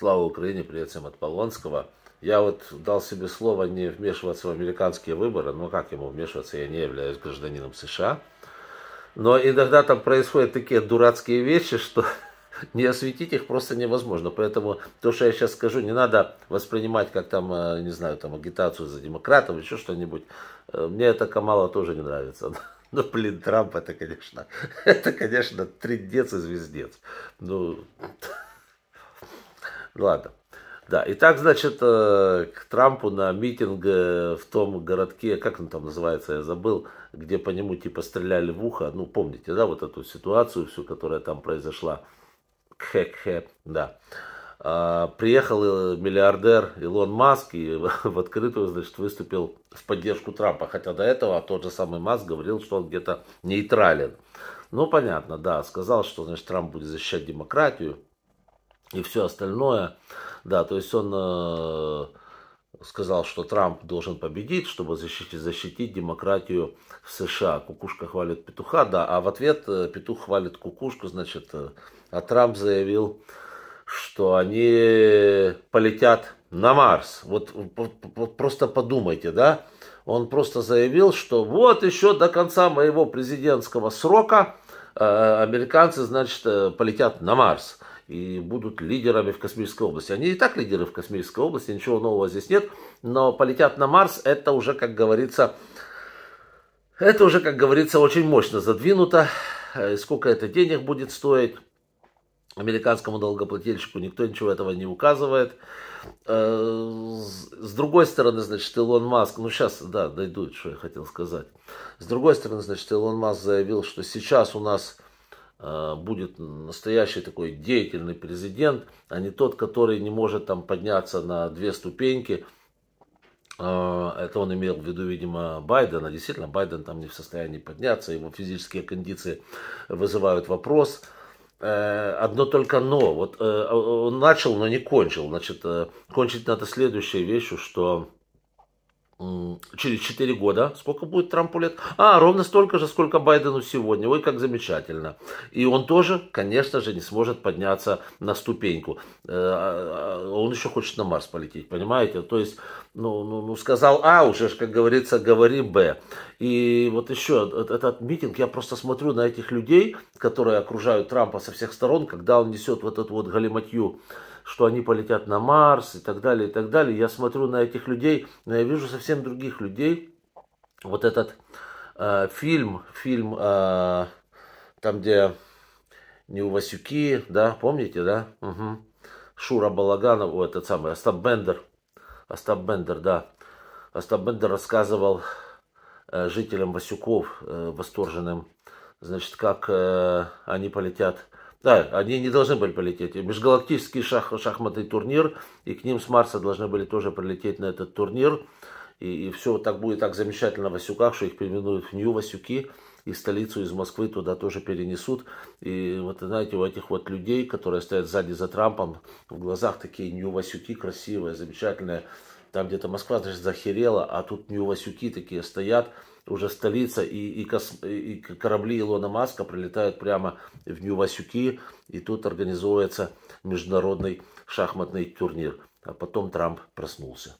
Слава Украине, привет всем от Полонского. Я вот дал себе слово не вмешиваться в американские выборы, но как ему вмешиваться, я не являюсь гражданином США. Но иногда там происходят такие дурацкие вещи, что не осветить их просто невозможно. Поэтому то, что я сейчас скажу, не надо воспринимать как там, э, не знаю, там агитацию за демократов, еще что-нибудь. Э, мне это Камала тоже не нравится. Ну, блин, Трамп это, конечно, это, конечно, трендец и звездец. Ну, Ладно. Да, и так, значит, э, к Трампу на митинг в том городке, как он там называется, я забыл, где по нему типа стреляли в ухо, ну, помните, да, вот эту ситуацию всю, которая там произошла, кхе-кхе, да. А, приехал э, миллиардер Илон Маск и в открытую, значит, выступил в поддержку Трампа, хотя до этого тот же самый Маск говорил, что он где-то нейтрален. Ну, понятно, да, сказал, что, значит, Трамп будет защищать демократию, и все остальное. Да, то есть он э, сказал, что Трамп должен победить, чтобы защитить, защитить демократию в США. Кукушка хвалит петуха, да, а в ответ э, петух хвалит кукушку, значит, э, а Трамп заявил, что они полетят на Марс. Вот, вот, вот просто подумайте, да, он просто заявил, что вот еще до конца моего президентского срока э, американцы, значит, э, полетят на Марс и будут лидерами в космической области. Они и так лидеры в космической области, ничего нового здесь нет, но полетят на Марс, это уже, как говорится, это уже, как говорится, очень мощно задвинуто. Э, сколько это денег будет стоить, американскому долгоплательщику никто ничего этого не указывает. Э, с другой стороны, значит, Илон Маск, ну сейчас, да, дойдут, что я хотел сказать. С другой стороны, значит, Илон Маск заявил, что сейчас у нас Э, будет настоящий такой деятельный президент, а не тот, который не может там подняться на две ступеньки. Э, это он имел в виду, видимо, Байдена. Действительно, Байден там не в состоянии подняться, его физические кондиции вызывают вопрос. Э, одно только но. Вот он начал, но не кончил. Значит, кончить надо следующую вещь, что через 4 года, сколько будет Трампу лет? А, ровно столько же, сколько Байдену сегодня. Ой, как замечательно. И он тоже, конечно же, не сможет подняться на ступеньку. Э, а, а, он еще хочет на Марс полететь, понимаете? То есть, ну, ну, ну сказал А, уже, как говорится, говори Б. И вот еще этот митинг, я просто смотрю на этих людей, которые окружают Трампа со всех сторон, когда он несет вот эту вот галиматью что они полетят на Марс и так далее, и так далее. Я смотрю на этих людей, но я вижу совсем других людей. Вот этот э, фильм, фильм э, там, где не у Васюки, да, помните, да? Угу. Шура Балаганов, о, этот самый, Остап Бендер. Остап Бендер, да. Остап Бендер рассказывал э, жителям Васюков, э, восторженным, значит, как э, они полетят да, они не должны были полететь. Межгалактический шах, шахматный турнир, и к ним с Марса должны были тоже прилететь на этот турнир. И, и все так будет так замечательно в Васюках, что их переименуют в Нью-Васюки, и столицу из Москвы туда тоже перенесут. И вот, знаете, у этих вот людей, которые стоят сзади за Трампом, в глазах такие Нью-Васюки красивые, замечательные, там где-то Москва, значит, захерела, а тут Нью-Васюки такие стоят, уже столица, и, и, кос, и корабли Илона Маска прилетают прямо в Нью-Васюки, и тут организовывается международный шахматный турнир. А потом Трамп проснулся.